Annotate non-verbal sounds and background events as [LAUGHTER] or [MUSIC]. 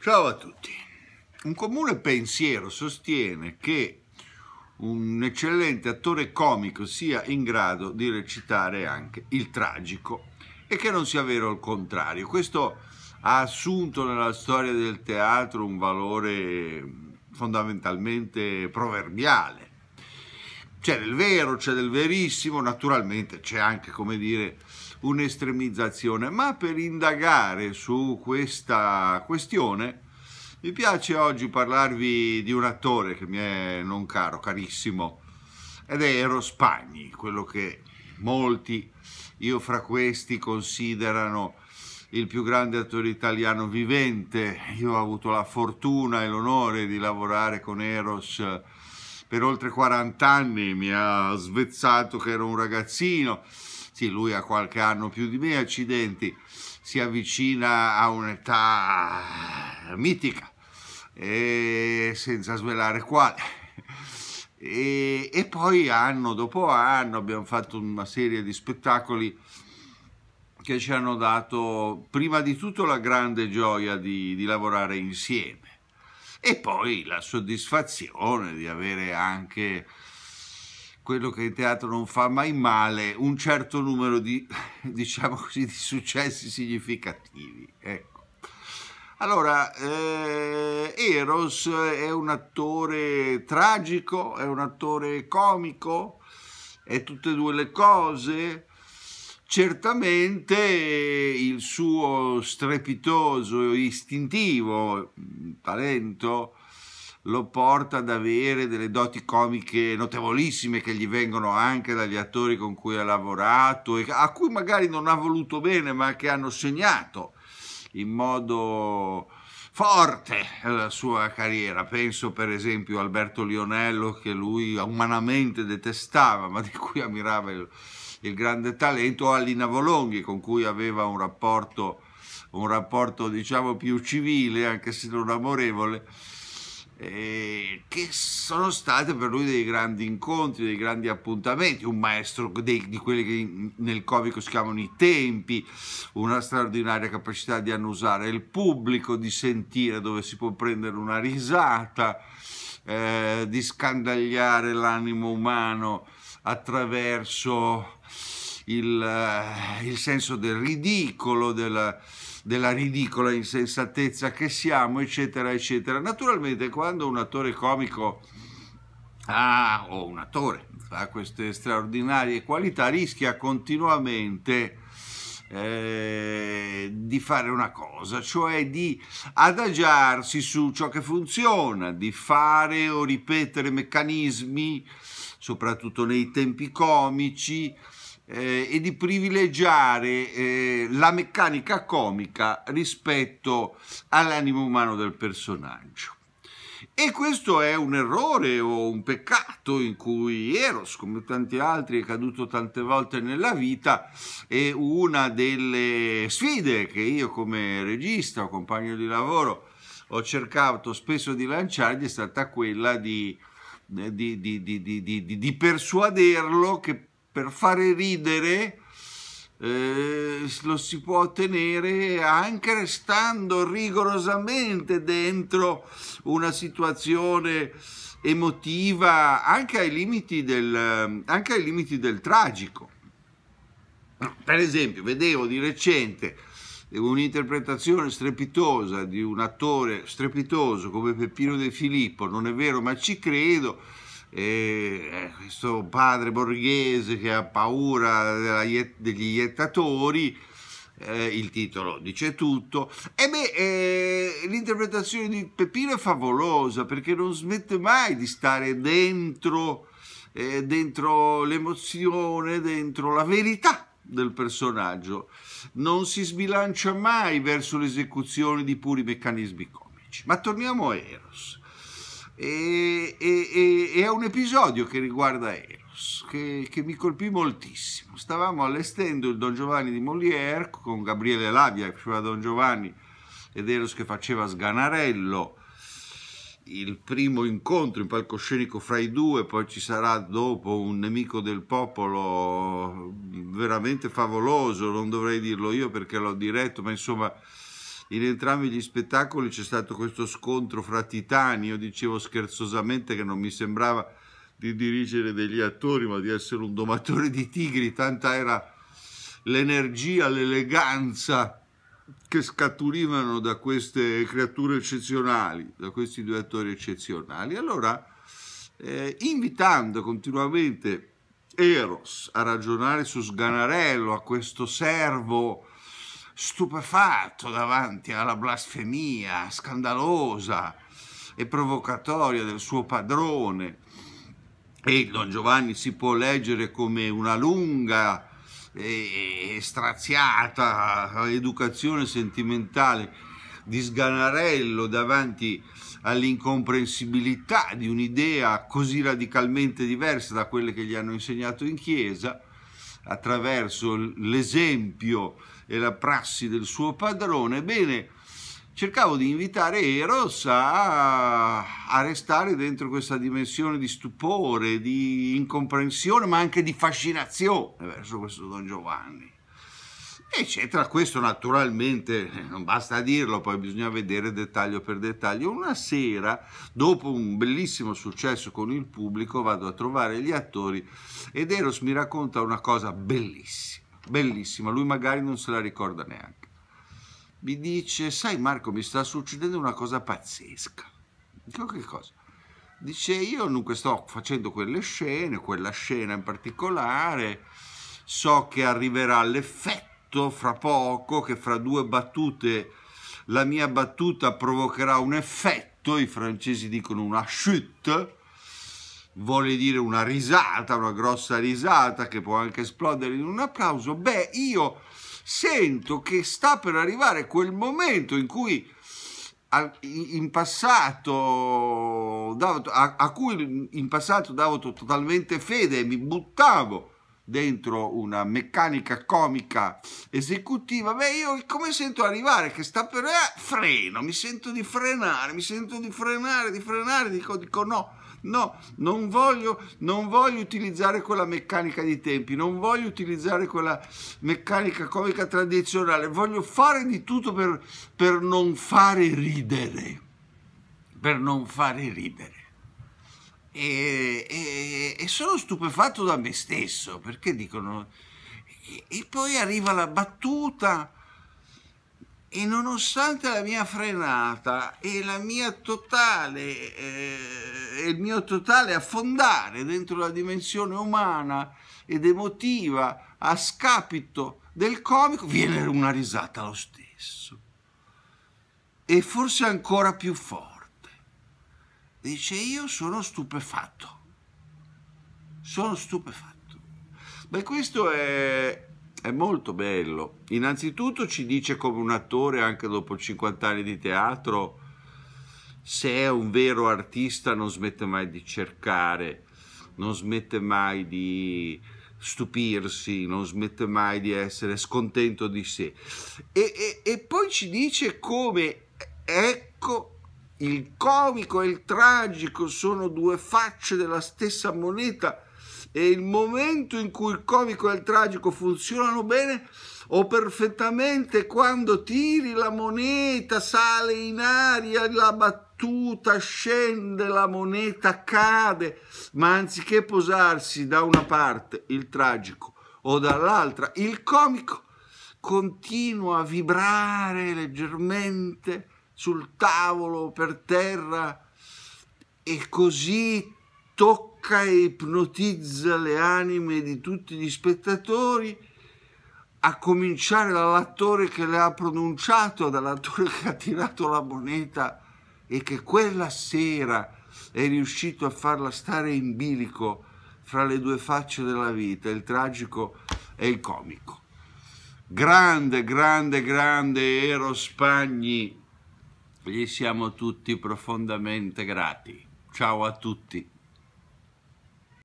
Ciao a tutti. Un comune pensiero sostiene che un eccellente attore comico sia in grado di recitare anche il tragico e che non sia vero il contrario. Questo ha assunto nella storia del teatro un valore fondamentalmente proverbiale c'è del vero, c'è del verissimo, naturalmente c'è anche, come dire, un'estremizzazione, ma per indagare su questa questione mi piace oggi parlarvi di un attore che mi è non caro, carissimo, ed è Ero Spagni, quello che molti, io fra questi, considerano il più grande attore italiano vivente. Io ho avuto la fortuna e l'onore di lavorare con Eros per oltre 40 anni, mi ha svezzato che ero un ragazzino, sì, lui ha qualche anno più di me, accidenti, si avvicina a un'età mitica, e senza svelare quale. E, e, poi anno dopo anno abbiamo fatto una serie di spettacoli che ci hanno dato prima di tutto la grande gioia di, di lavorare insieme e poi la soddisfazione di avere anche quello che in teatro non fa mai male, un certo numero di, [LAUGHS] diciamo così, di successi significativi. Ecco. Allora, eh, Eros è un attore tragico, è un attore comico, è tutte e due le cose, Certamente il suo strepitoso, e istintivo mm, talento lo porta ad avere delle doti comiche notevolissime che gli vengono anche dagli attori con cui ha lavorato e a cui magari non ha voluto bene ma che hanno segnato in modo forte eh, la sua carriera. Penso per esempio a Alberto Lionello che lui umanamente detestava ma di cui ammirava il il grande talento, Alina Volonghi con cui aveva un rapporto, un rapporto diciamo più civile, anche se non amorevole, eh, che sono stati per lui dei grandi incontri, dei grandi appuntamenti, un maestro dei, di quelli che nel comico si chiamano i tempi, una straordinaria capacità di annusare il pubblico, di sentire dove si può prendere una risata, eh, di scandagliare l'animo umano attraverso il, eh, il senso del ridicolo, della, della ridicola insensatezza che siamo, eccetera, eccetera. Naturalmente quando un attore comico ha, o un attore ha queste straordinarie qualità rischia continuamente eh, di fare una cosa, cioè di adagiarsi su ciò che funziona, di fare o ripetere meccanismi, soprattutto nei tempi comici, eh, e di privilegiare eh, la meccanica comica rispetto all'animo umano del personaggio. E questo è un errore o un peccato in cui Eros, come tanti altri, è caduto tante volte nella vita e una delle sfide che io come regista o compagno di lavoro ho cercato spesso di lanciargli è stata quella di, di, di, di persuaderlo che per fare ridere eh, lo si può ottenere anche restando rigorosamente dentro una situazione emotiva anche ai limiti del, ai limiti del tragico. Per esempio, vedevo di recente un'interpretazione strepitosa di un attore strepitoso come Peppino De Filippo, non è vero, ma ci credo, eh, questo padre borghese che ha paura iet- degli iettatori, eh, il titolo dice tutto. E beh, eh, l'interpretazione di Pepino è favolosa perché non smette mai di stare dentro, eh, dentro l'emozione, dentro la verità del personaggio. Non si sbilancia mai verso l'esecuzione di puri meccanismi comici. Ma torniamo a Eros. E, e, e, è un episodio che riguarda Eros, che, che, mi colpì moltissimo. Stavamo allestendo il Don Giovanni di Molière con Gabriele Labia che faceva Don Giovanni ed Eros che faceva Sganarello. Il primo incontro in palcoscenico fra i due, poi ci sarà dopo un nemico del popolo veramente favoloso, non dovrei dirlo io perché l'ho diretto, ma insomma in entrambi gli spettacoli c'è stato questo scontro fra titani, io dicevo scherzosamente che non mi sembrava di dirigere degli attori, ma di essere un domatore di tigri, tanta era l'energia, l'eleganza che scaturivano da queste creature eccezionali, da questi due attori eccezionali. Allora, eh, invitando continuamente Eros a ragionare su Sganarello, a questo servo stupefatto davanti alla blasfemia scandalosa e provocatoria del suo padrone. E Don Giovanni si può leggere come una lunga e straziata educazione sentimentale di sganarello davanti all'incomprensibilità di un'idea così radicalmente diversa da quelle che gli hanno insegnato in chiesa attraverso l'esempio e la prassi del suo padrone, bene, cercavo di invitare Eros a, a restare dentro questa dimensione di stupore, di incomprensione, ma anche di fascinazione verso questo Don Giovanni. Eccetera, questo naturalmente eh, non basta dirlo, poi bisogna vedere dettaglio per dettaglio. Una sera, dopo un bellissimo successo con il pubblico, vado a trovare gli attori ed Eros mi racconta una cosa bellissima bellissima, lui magari non se la ricorda neanche. Mi dice, sai Marco, mi sta succedendo una cosa pazzesca. Dico che cosa? Dice, io dunque sto facendo quelle scene, quella scena in particolare, so che arriverà l'effetto fra poco, che fra due battute la mia battuta provocherà un effetto, i francesi dicono una chute, vuole dire una risata, una grossa risata che può anche esplodere in un applauso, beh, io sento che sta per arrivare quel momento in cui in passato davo, a, cui in passato davo totalmente fede e mi buttavo dentro una meccanica comica esecutiva, beh io come sento arrivare che sta per... Eh, freno, mi sento di frenare, mi sento di frenare, di frenare, dico, dico no, No, non voglio, non voglio utilizzare quella meccanica di tempi, non voglio utilizzare quella meccanica comica tradizionale, voglio fare di tutto per, per non fare ridere, per non fare ridere. E, e, e sono stupefatto da me stesso, perché dicono... E, e poi arriva la battuta e nonostante la mia frenata e la mia totale eh, e il mio totale affondare dentro la dimensione umana ed emotiva a scapito del comico, viene una risata lo stesso. E forse ancora più forte. Dice io sono stupefatto. Sono stupefatto. Beh, questo è, è molto bello. Innanzitutto ci dice come un attore, anche dopo 50 anni di teatro, se è un vero artista non smette mai di cercare, non smette mai di stupirsi, non smette mai di essere scontento di sé. E, e, e poi ci dice come, ecco, il comico e il tragico sono due facce della stessa moneta e il momento in cui il comico e il tragico funzionano bene o perfettamente quando tiri la moneta, sale in aria la battuta, scende la moneta, cade, ma anziché posarsi da una parte il tragico o dall'altra il comico, continua a vibrare leggermente sul tavolo per terra e così tocca e ipnotizza le anime di tutti gli spettatori, a cominciare dall'attore che le ha pronunciato, dall'attore che ha tirato la moneta e che quella sera è riuscito a farla stare in bilico fra le due facce della vita, il tragico e il comico. Grande, grande, grande Ero Spagni, gli siamo tutti profondamente grati. Ciao a tutti.